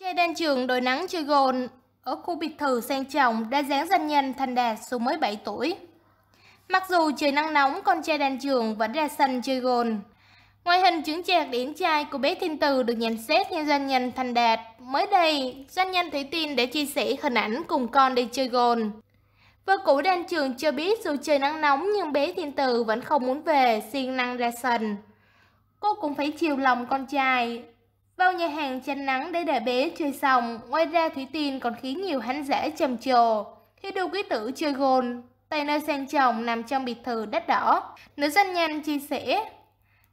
Trên đan trường đội nắng chơi gồn ở khu biệt thự sang trọng đã dáng danh nhân thành đạt dù mới 7 tuổi. Mặc dù trời nắng nóng, con trai đàn trường vẫn ra sân chơi gồn. Ngoại hình trưởng trạc điển trai của bé Thiên Từ được nhận xét như doanh nhân Thành Đạt. Mới đây, doanh nhân Thủy Tiên đã chia sẻ hình ảnh cùng con đi chơi gồn vợ cũ đang trường chưa biết dù trời nắng nóng nhưng bé Thiên Từ vẫn không muốn về, siêng năng ra sân. Cô cũng phải chiều lòng con trai. Vào nhà hàng chăn nắng để để bé chơi xong, ngoài ra Thủy Tiên còn khiến nhiều khán giả trầm trồ. Khi đu quý tử chơi gôn, tay nơi sang chồng nằm trong biệt thự đất đỏ, nữ doanh nhanh chia sẻ.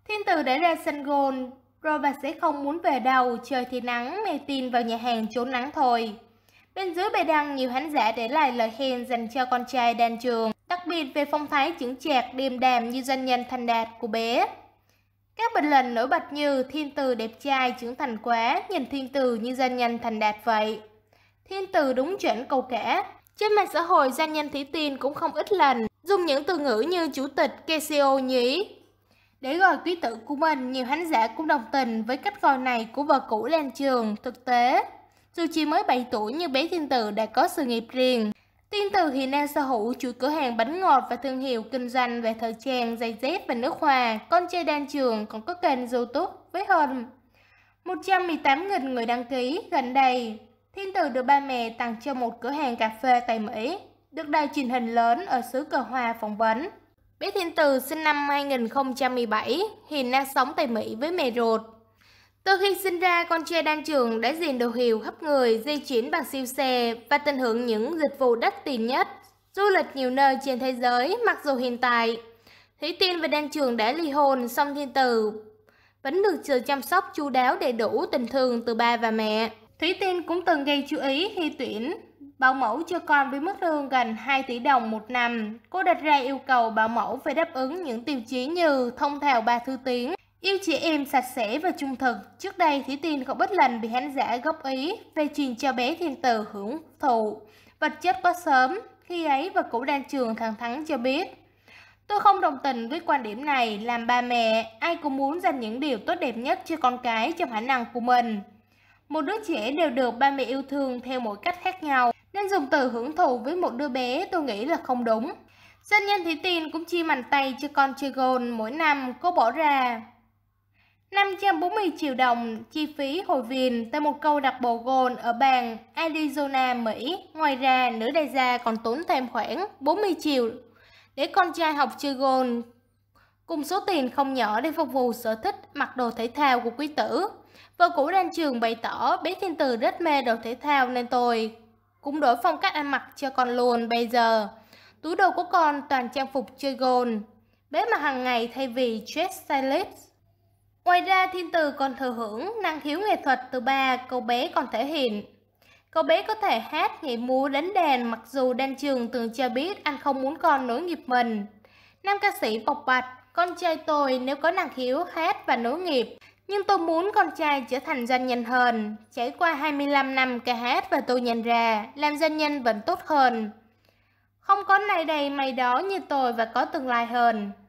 Thiên Từ đã ra sân gôn, rồi bà sẽ không muốn về đâu, trời thì nắng, mẹ tin vào nhà hàng trốn nắng thôi. Bên dưới bài đăng, nhiều khán giả để lại lời khen dành cho con trai đan trường, đặc biệt về phong thái chứng chạc điềm đàm như doanh nhân thành đạt của bé. Các bình luận nổi bật như thiên từ đẹp trai trưởng thành quá, nhìn thiên từ như doanh nhân thành đạt vậy. Thiên từ đúng chuẩn cầu cả. Trên mạng xã hội, doanh nhân Thủy Tiên cũng không ít lần dùng những từ ngữ như chủ tịch Casio nhí. Để gọi quý tử của mình, nhiều khán giả cũng đồng tình với cách gọi này của vợ cũ Lan Trường thực tế. Dù chỉ mới 7 tuổi nhưng bé Thiên Từ đã có sự nghiệp riêng. Thiên Từ hiện đang sở hữu chuỗi cửa hàng bánh ngọt và thương hiệu kinh doanh về thời trang, giày dép và nước hoa. Con trai đan trường còn có kênh YouTube với hơn 118.000 người đăng ký gần đây. Thiên Từ được ba mẹ tặng cho một cửa hàng cà phê tại Mỹ, được đài truyền hình lớn ở xứ Cờ hòa phỏng vấn. Bé Thiên Từ sinh năm 2017, hiện đang sống tại Mỹ với mẹ ruột. Từ khi sinh ra, con trai Đan Trường đã dình đồ hiệu hấp người, di chuyển bằng siêu xe và tận hưởng những dịch vụ đắt tiền nhất, du lịch nhiều nơi trên thế giới mặc dù hiện tại. Thủy Tiên và Đan Trường đã ly hôn, song Thiên Tử vẫn được sự chăm sóc chu đáo đầy đủ tình thương từ ba và mẹ. Thủy Tiên cũng từng gây chú ý khi tuyển bảo mẫu cho con với mức lương gần 2 tỷ đồng một năm. Cô đặt ra yêu cầu bảo mẫu phải đáp ứng những tiêu chí như thông thạo ba thư tiếng, Yêu chị em sạch sẽ và trung thực, trước đây Thủy Tiên không ít lần bị khán giả góp ý về truyền cho bé thiên tử hưởng thụ, vật chất quá sớm, khi ấy và cũ đang trường thẳng thắn cho biết. Tôi không đồng tình với quan điểm này, làm ba mẹ, ai cũng muốn dành những điều tốt đẹp nhất cho con cái trong khả năng của mình. Một đứa trẻ đều được ba mẹ yêu thương theo mỗi cách khác nhau, nên dùng từ hưởng thụ với một đứa bé tôi nghĩ là không đúng. Doanh nhân Thủy Tiên cũng chi mạnh tay cho con chơi gôn mỗi năm cô bỏ ra 540 triệu đồng chi phí hồi viên tại một câu lạc bộ gôn ở bang Arizona, Mỹ. Ngoài ra, nữ đại gia còn tốn thêm khoảng 40 triệu để con trai học chơi gôn cùng số tiền không nhỏ để phục vụ sở thích mặc đồ thể thao của quý tử. Vợ cũ đang trường bày tỏ bé thiên từ rất mê đồ thể thao nên tôi cũng đổi phong cách ăn mặc cho con luôn bây giờ. Túi đồ của con toàn trang phục chơi gôn. Bé mà hàng ngày thay vì dress stylist Ngoài ra thiên từ còn thừa hưởng năng khiếu nghệ thuật từ ba cậu bé còn thể hiện. Cậu bé có thể hát, nhảy múa, đánh đàn mặc dù đan trường từng cho biết anh không muốn con nối nghiệp mình. Nam ca sĩ bộc bạch, con trai tôi nếu có năng khiếu hát và nối nghiệp, nhưng tôi muốn con trai trở thành doanh nhân hơn. Trải qua 25 năm ca hát và tôi nhận ra, làm doanh nhân vẫn tốt hơn. Không có này đầy mày đó như tôi và có tương lai hơn.